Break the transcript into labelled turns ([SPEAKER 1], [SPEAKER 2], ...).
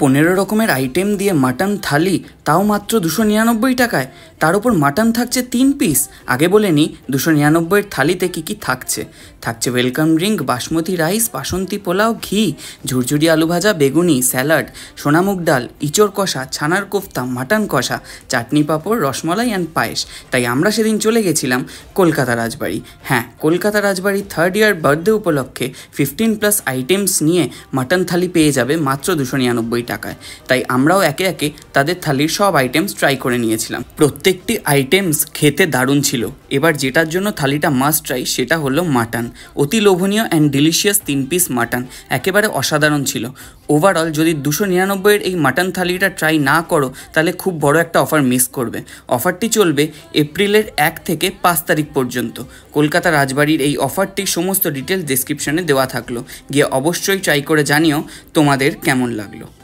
[SPEAKER 1] পনেরো রকমের আইটেম দিয়ে মাটন থালি তাও মাত্র দুশো নিরানব্বই টাকায় তার উপর মাটন থাকছে তিন পিস আগে বলে নিই দুশো নিরানব্বইয়ের থালিতে কী কী থাকছে থাকছে welcome drink basmati rice basanti pulao ঘি ঝুরঝুরি আলু ভাজা বেগুনি স্যালাড সোনামুগ ডাল ইচোর কষা ছানার কোফতা মাটন কষা চাটনি পাঁপড় রসমলাই অ্যান্ড পায়েস তাই আমরা সেদিন চলে গেছিলাম কলকাতা রাজবাড়ি হ্যাঁ Kolkata Rajbari third year birthday উপলক্ষে ফিফটিন প্লাস আইটেমস নিয়ে মাটন থালি পেয়ে যাবে মাত্র দুশো নিরানব্বই টাকায় তাই আমরাও একে একে তাদের থালির সব আইটেমস ট্রাই করে নিয়েছিলাম প্রত্যেকটি আইটেমস খেতে দারুণ ছিল এবার যেটার জন্য থালিটা মাস্ট ট্রাই সেটা হলো মাটন অতি লোভনীয় অ্যান্ড ডিলিশিয়াস তিন পিস মাটন একেবারে অসাধারণ ছিল ওভারঅল যদি দুশো নিরানব্বইয়ের এই মাটন থালিটা ট্রাই না করো তাহলে খুব বড় একটা অফার মিস করবে অফারটি চলবে এপ্রিলের এক থেকে পাঁচ তারিখ পর্যন্ত কলকাতা রাজবাড়ির এই অফারটি সমস্ত ডিটেলস ডিসক্রিপশানে দেওয়া থাকলো গিয়ে অবশ্যই ট্রাই করে জানিও তোমাদের কেমন লাগলো